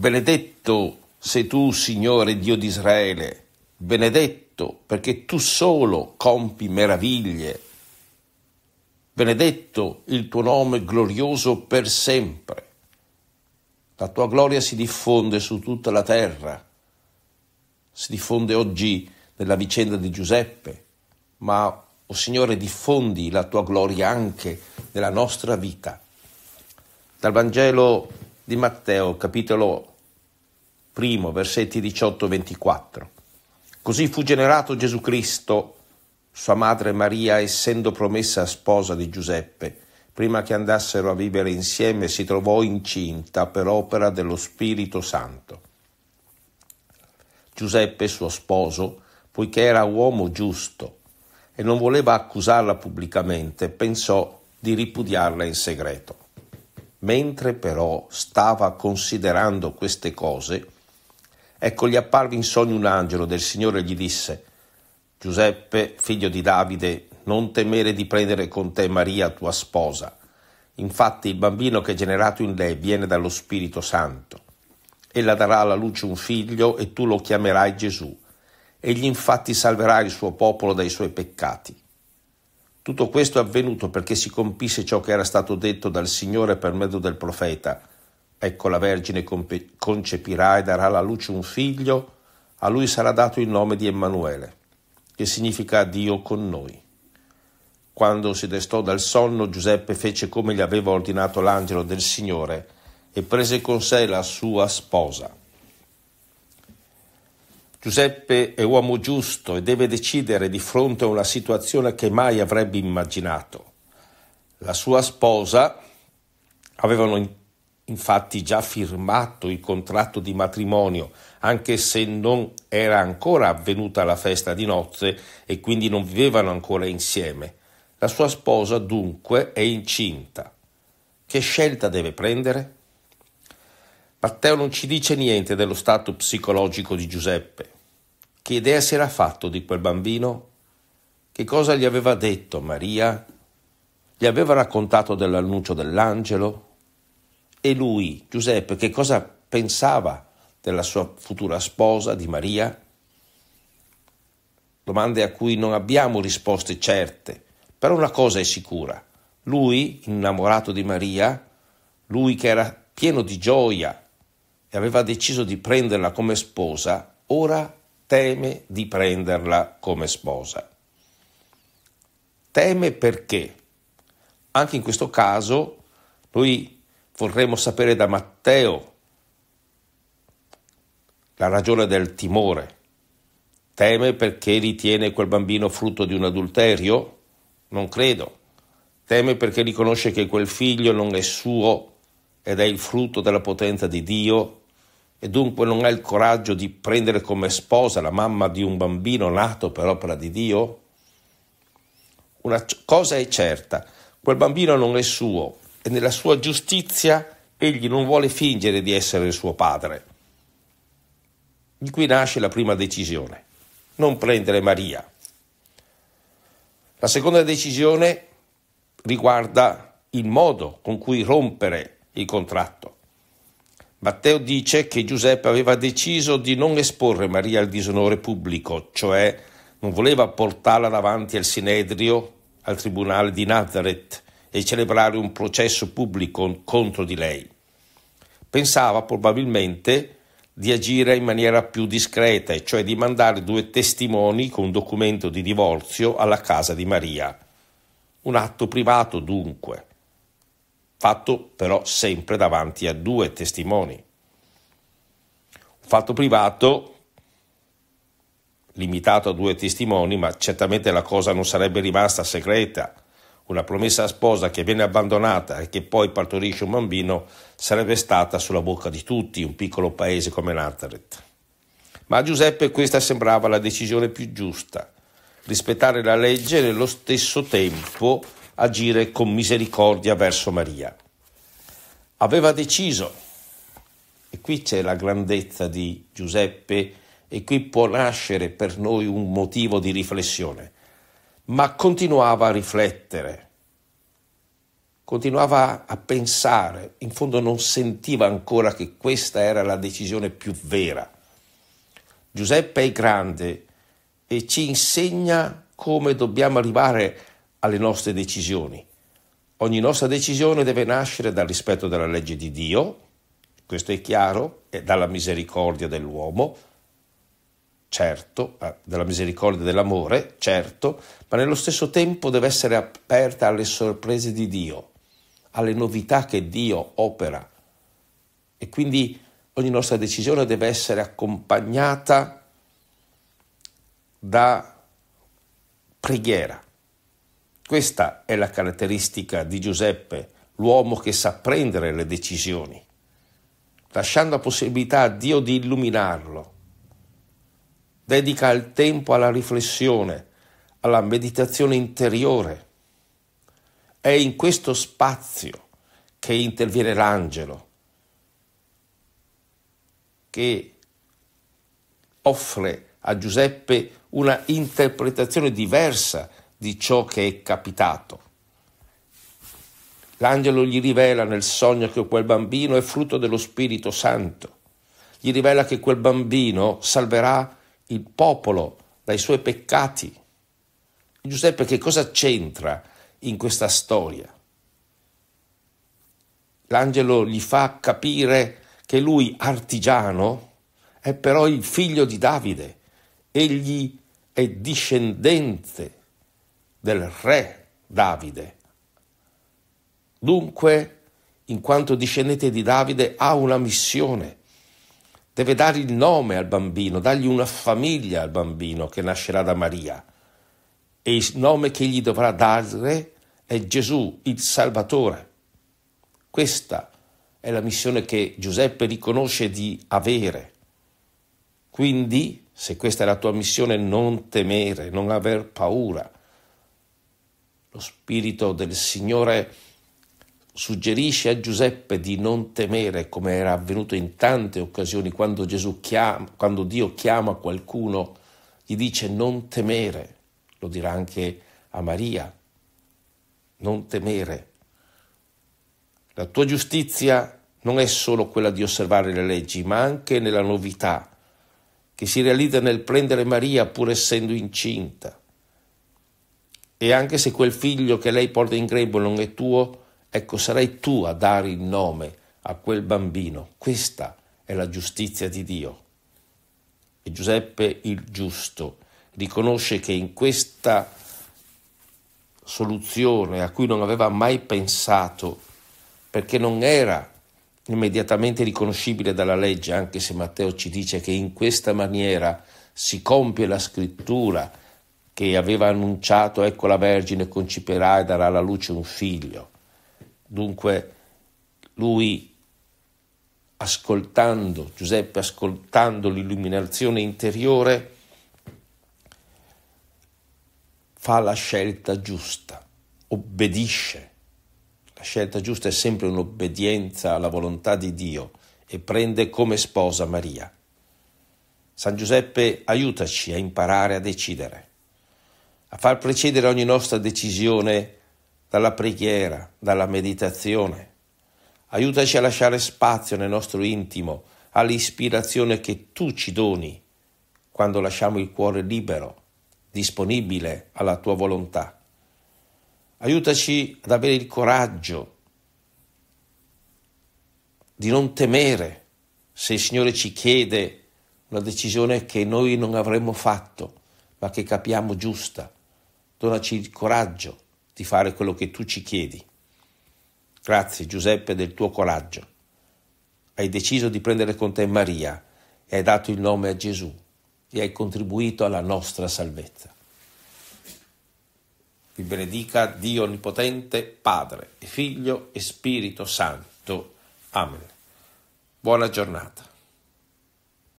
Benedetto sei tu, Signore Dio di Israele, benedetto perché tu solo compi meraviglie. Benedetto il tuo nome glorioso per sempre. La tua gloria si diffonde su tutta la terra, si diffonde oggi nella vicenda di Giuseppe, ma, o oh Signore, diffondi la tua gloria anche nella nostra vita. Dal Vangelo di Matteo, capitolo primo, versetti 18-24. Così fu generato Gesù Cristo, sua madre Maria, essendo promessa sposa di Giuseppe. Prima che andassero a vivere insieme si trovò incinta per opera dello Spirito Santo. Giuseppe, suo sposo, poiché era uomo giusto e non voleva accusarla pubblicamente, pensò di ripudiarla in segreto. Mentre però stava considerando queste cose, Ecco gli apparve in sogno un angelo del Signore e gli disse, Giuseppe, figlio di Davide, non temere di prendere con te Maria, tua sposa. Infatti il bambino che è generato in lei viene dallo Spirito Santo. Ella darà alla luce un figlio e tu lo chiamerai Gesù. Egli infatti salverà il suo popolo dai suoi peccati. Tutto questo è avvenuto perché si compisse ciò che era stato detto dal Signore per mezzo del profeta Ecco la Vergine concepirà e darà alla luce un figlio, a lui sarà dato il nome di Emanuele, che significa Dio con noi. Quando si destò dal sonno, Giuseppe fece come gli aveva ordinato l'angelo del Signore e prese con sé la sua sposa. Giuseppe è uomo giusto e deve decidere di fronte a una situazione che mai avrebbe immaginato. La sua sposa avevano infatti già firmato il contratto di matrimonio, anche se non era ancora avvenuta la festa di nozze e quindi non vivevano ancora insieme. La sua sposa dunque è incinta. Che scelta deve prendere? Matteo non ci dice niente dello stato psicologico di Giuseppe. Che idea si era fatto di quel bambino? Che cosa gli aveva detto Maria? Gli aveva raccontato dell'annuncio dell'angelo? E lui, Giuseppe, che cosa pensava della sua futura sposa, di Maria? Domande a cui non abbiamo risposte certe, però una cosa è sicura. Lui, innamorato di Maria, lui che era pieno di gioia e aveva deciso di prenderla come sposa, ora teme di prenderla come sposa. Teme perché? Anche in questo caso lui Vorremmo sapere da Matteo la ragione del timore. Teme perché ritiene quel bambino frutto di un adulterio? Non credo. Teme perché riconosce che quel figlio non è suo ed è il frutto della potenza di Dio e dunque non ha il coraggio di prendere come sposa la mamma di un bambino nato per opera di Dio? Una cosa è certa, quel bambino non è suo, e nella sua giustizia egli non vuole fingere di essere il suo padre. Di qui nasce la prima decisione, non prendere Maria. La seconda decisione riguarda il modo con cui rompere il contratto. Matteo dice che Giuseppe aveva deciso di non esporre Maria al disonore pubblico, cioè non voleva portarla davanti al Sinedrio, al tribunale di Nazareth, e celebrare un processo pubblico contro di lei. Pensava probabilmente di agire in maniera più discreta, e cioè di mandare due testimoni con un documento di divorzio alla casa di Maria. Un atto privato dunque, fatto però sempre davanti a due testimoni. Un fatto privato limitato a due testimoni, ma certamente la cosa non sarebbe rimasta segreta una promessa sposa che viene abbandonata e che poi partorisce un bambino sarebbe stata sulla bocca di tutti un piccolo paese come Nazareth. Ma a Giuseppe questa sembrava la decisione più giusta, rispettare la legge e nello stesso tempo agire con misericordia verso Maria. Aveva deciso, e qui c'è la grandezza di Giuseppe, e qui può nascere per noi un motivo di riflessione ma continuava a riflettere, continuava a pensare, in fondo non sentiva ancora che questa era la decisione più vera. Giuseppe è grande e ci insegna come dobbiamo arrivare alle nostre decisioni. Ogni nostra decisione deve nascere dal rispetto della legge di Dio, questo è chiaro, e dalla misericordia dell'uomo, certo, eh, della misericordia e dell'amore, certo, ma nello stesso tempo deve essere aperta alle sorprese di Dio, alle novità che Dio opera. E quindi ogni nostra decisione deve essere accompagnata da preghiera. Questa è la caratteristica di Giuseppe, l'uomo che sa prendere le decisioni, lasciando la possibilità a Dio di illuminarlo dedica il tempo alla riflessione, alla meditazione interiore. È in questo spazio che interviene l'angelo, che offre a Giuseppe una interpretazione diversa di ciò che è capitato. L'angelo gli rivela nel sogno che quel bambino è frutto dello Spirito Santo, gli rivela che quel bambino salverà il popolo dai suoi peccati. Giuseppe che cosa c'entra in questa storia? L'angelo gli fa capire che lui, artigiano, è però il figlio di Davide, egli è discendente del re Davide. Dunque, in quanto discendente di Davide, ha una missione deve dare il nome al bambino, dargli una famiglia al bambino che nascerà da Maria. E il nome che gli dovrà dare è Gesù, il Salvatore. Questa è la missione che Giuseppe riconosce di avere. Quindi, se questa è la tua missione, non temere, non aver paura. Lo Spirito del Signore è suggerisce a Giuseppe di non temere, come era avvenuto in tante occasioni quando, Gesù chiama, quando Dio chiama qualcuno, gli dice non temere, lo dirà anche a Maria, non temere. La tua giustizia non è solo quella di osservare le leggi, ma anche nella novità che si realizza nel prendere Maria pur essendo incinta. E anche se quel figlio che lei porta in grembo non è tuo, Ecco, sarai tu a dare il nome a quel bambino. Questa è la giustizia di Dio. E Giuseppe il giusto riconosce che in questa soluzione a cui non aveva mai pensato, perché non era immediatamente riconoscibile dalla legge, anche se Matteo ci dice che in questa maniera si compie la scrittura che aveva annunciato, ecco la Vergine conciperà e darà alla luce un figlio. Dunque lui, ascoltando, Giuseppe ascoltando l'illuminazione interiore, fa la scelta giusta, obbedisce. La scelta giusta è sempre un'obbedienza alla volontà di Dio e prende come sposa Maria. San Giuseppe aiutaci a imparare a decidere, a far precedere ogni nostra decisione dalla preghiera, dalla meditazione. Aiutaci a lasciare spazio nel nostro intimo all'ispirazione che tu ci doni quando lasciamo il cuore libero, disponibile alla tua volontà. Aiutaci ad avere il coraggio di non temere se il Signore ci chiede una decisione che noi non avremmo fatto, ma che capiamo giusta. Donaci il coraggio di fare quello che tu ci chiedi. Grazie Giuseppe del tuo coraggio. Hai deciso di prendere con te Maria e hai dato il nome a Gesù e hai contribuito alla nostra salvezza. Vi benedica Dio Onnipotente, Padre, Figlio e Spirito Santo. Amen. Buona giornata.